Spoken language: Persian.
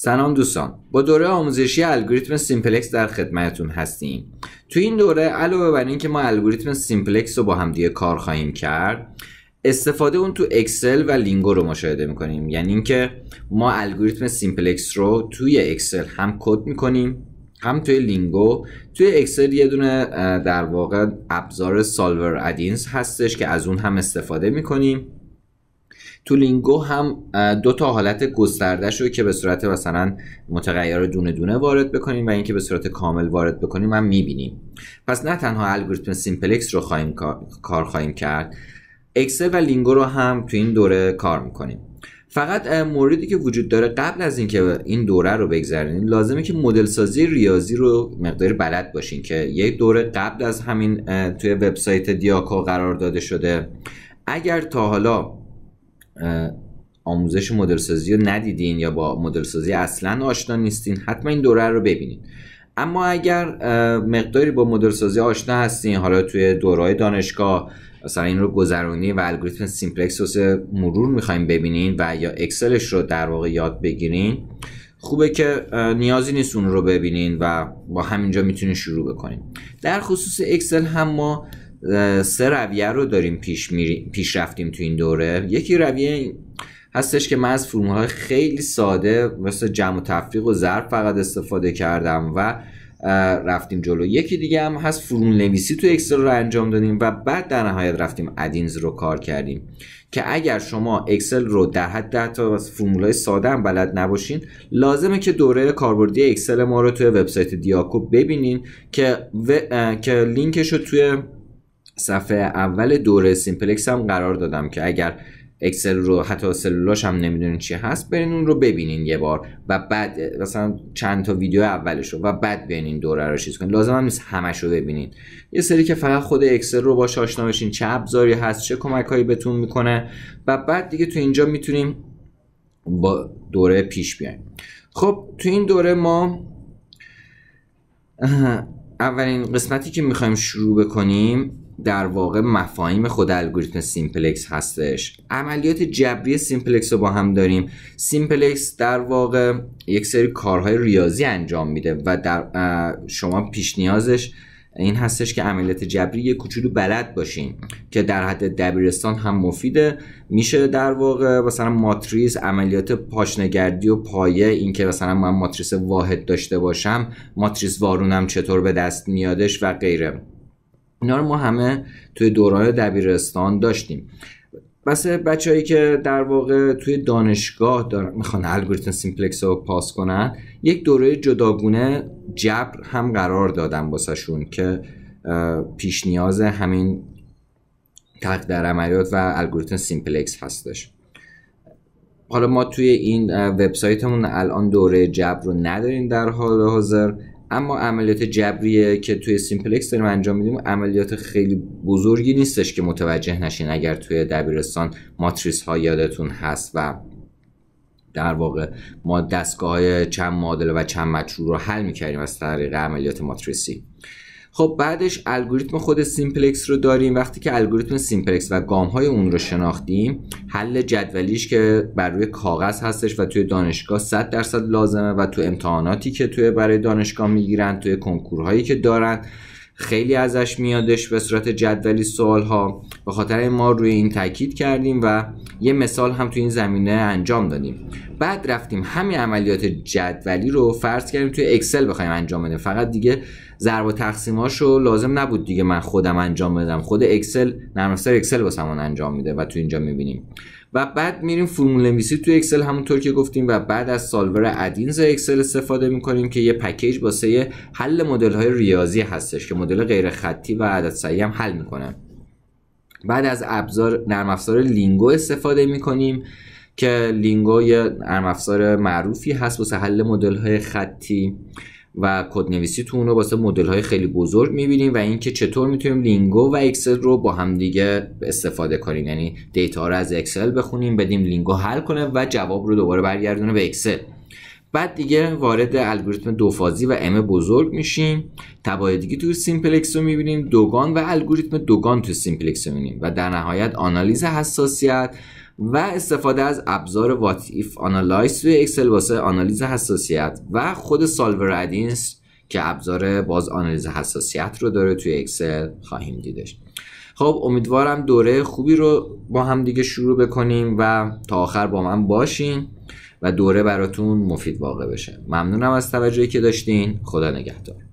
سلام دوستان با دوره آموزشی الگوریتم سیمپلکس در خدمتتون هستیم تو این دوره علاوه بر اینکه ما الگوریتم سیمپلکس رو با هم دیگه کار خواهیم کرد استفاده اون تو اکسل و لینگو رو مشاهده میکنیم یعنی اینکه ما الگوریتم سیمپلکس رو توی اکسل هم کد میکنیم هم توی لینگو توی اکسل یه دونه در واقع ابزار سالور ادینز هستش که از اون هم استفاده میکنیم تو لینگو هم دو تا حالت گسترده شو که به صورت مثلا متغیر دونه دونه وارد بکنیم و اینکه به صورت کامل وارد بکنیم هم میبینیم پس نه تنها الگوریتم سیمپلکس رو خواهیم کار خواهیم کرد اکسل و لینگو رو هم تو این دوره کار میکنیم فقط موردی که وجود داره قبل از اینکه این دوره رو بگذرونید لازمه که مدل سازی ریاضی رو مقداری بلد باشین که یک دوره قبل از همین توی وبسایت دیاکو قرار داده شده اگر تا حالا آموزش مدل سازی رو ندیدین یا با مدل سازی اصلا آشنا نیستین حتما این دوره رو ببینید اما اگر مقداری با مدل سازی آشنا هستین حالا توی دورهای دانشگاه مثلا این رو گذرونی و الگوریتم سیمپلکس رو مرور میخوایم ببینین و یا اکسلش رو در واقع یاد بگیرین خوبه که نیازی نیست اون رو ببینین و با همینجا میتونین شروع بکنین در خصوص اکسل هم ما سه رویه رو داریم پیش, پیش رفتیم تو این دوره یکی رویه هستش که من از های خیلی ساده مثل جمع و تفریق و ضرب فقط استفاده کردم و رفتیم جلو یکی دیگه هم هست فرمول نویسی تو اکسل رو انجام دادیم و بعد در نهایت رفتیم ادینز رو کار کردیم که اگر شما اکسل رو در حد تا فرمول های ساده هم بلد نباشین لازمه که دوره کاربردی اکسل ما رو توی وبسایت دیاکو ببینین که که لینکش رو توی صفحه اول دوره سیمپلکس هم قرار دادم که اگر اکسل رو حتی سلولاش هم نمیدونین چی هست برین اون رو ببینین یه بار و بعد مثلا چند تا ویدیو اولش رو و بعد بیاین این دوره رو چیز کنین لازم هم نیست همش رو ببینین یه سری که فقط خود اکسل رو باش آشنا بشین چه ابزاری هست چه کمک هایی بهتون میکنه و بعد دیگه تو اینجا میتونیم با دوره پیش بیایم خب تو این دوره ما اولین قسمتی که میخوایم شروع بکنیم در واقع مفاهیم خود الگوریتم سیمپلکس هستش عملیات جبری سیمپلکس رو با هم داریم سیمپلکس در واقع یک سری کارهای ریاضی انجام میده و در شما پیش نیازش این هستش که عملیات جبری یه کوچولو بلد باشین که در حد دبیرستان هم مفیده میشه در واقع مثلا ماتریس عملیات پاشنگردی و پایه اینکه مثلا من ماتریس واحد داشته باشم ماتریس وارونم چطور به دست میادش و غیره اینا رو ما همه توی دوران دبیرستان داشتیم واسه بچههایی که در واقع توی دانشگاه دارن میخوان الگوریتم سیمپلکس رو پاس کنن یک دوره جداگونه جبر هم قرار دادن باسشون که پیش نیاز همین تقدر عملیات و الگوریتم سیمپلکس هستش حالا ما توی این وبسایتمون الان دوره جبر رو نداریم در حال حاضر اما عملیات جبریه که توی سیمپلکس داریم انجام میدیم عملیات خیلی بزرگی نیستش که متوجه نشین اگر توی دبیرستان ماتریس ها یادتون هست و در واقع ما دستگاه های چند معادله و چند مچرو رو حل میکردیم از طریق عملیات ماتریسی خب بعدش الگوریتم خود سیمپلکس رو داریم وقتی که الگوریتم سیمپلکس و گام های اون رو شناختیم حل جدولیش که بر روی کاغذ هستش و توی دانشگاه 100 درصد لازمه و تو امتحاناتی که توی برای دانشگاه میگیرن توی کنکورهایی که دارن خیلی ازش میادش به صورت جدولی سوال ها به خاطر ما روی این تاکید کردیم و یه مثال هم تو این زمینه انجام دادیم بعد رفتیم همین عملیات جدولی رو فرض کردیم توی اکسل بخوایم انجام بدیم فقط دیگه ضرب و تقسیماشو لازم نبود دیگه من خودم انجام بدم خود اکسل نرم افزار اکسل واسمون انجام میده و تو اینجا میبینیم و بعد میریم فرمول نویسی توی اکسل همونطور که گفتیم و بعد از سالور ادینز اکسل استفاده میکنیم که یه پکیج واسه حل مدل های ریاضی هستش که مدل غیر خطی و عدد سعی هم حل میکنه بعد از ابزار نرم افزار لینگو استفاده میکنیم که لینگو یه نرم افزار معروفی هست واسه حل مدل های خطی و کدنویسی تو اون رو واسه مدل های خیلی بزرگ میبینیم و اینکه چطور میتونیم لینگو و اکسل رو با همدیگه استفاده کنیم یعنی دیتا رو از اکسل بخونیم بدیم لینگو حل کنه و جواب رو دوباره برگردونه به اکسل بعد دیگه وارد الگوریتم دوفازی و ام بزرگ میشیم تبایه دیگه تو سیمپلکس رو میبینیم دوگان و الگوریتم دوگان تو سیمپلکس رو میبینیم و در نهایت آنالیز حساسیت و استفاده از ابزار وات ایف آنالایز توی اکسل واسه آنالیز حساسیت و خود سالور ادینس که ابزار باز آنالیز حساسیت رو داره توی اکسل خواهیم دیدش خب امیدوارم دوره خوبی رو با هم دیگه شروع بکنیم و تا آخر با من باشین و دوره براتون مفید واقع بشه ممنونم از توجهی که داشتین خدا نگهدار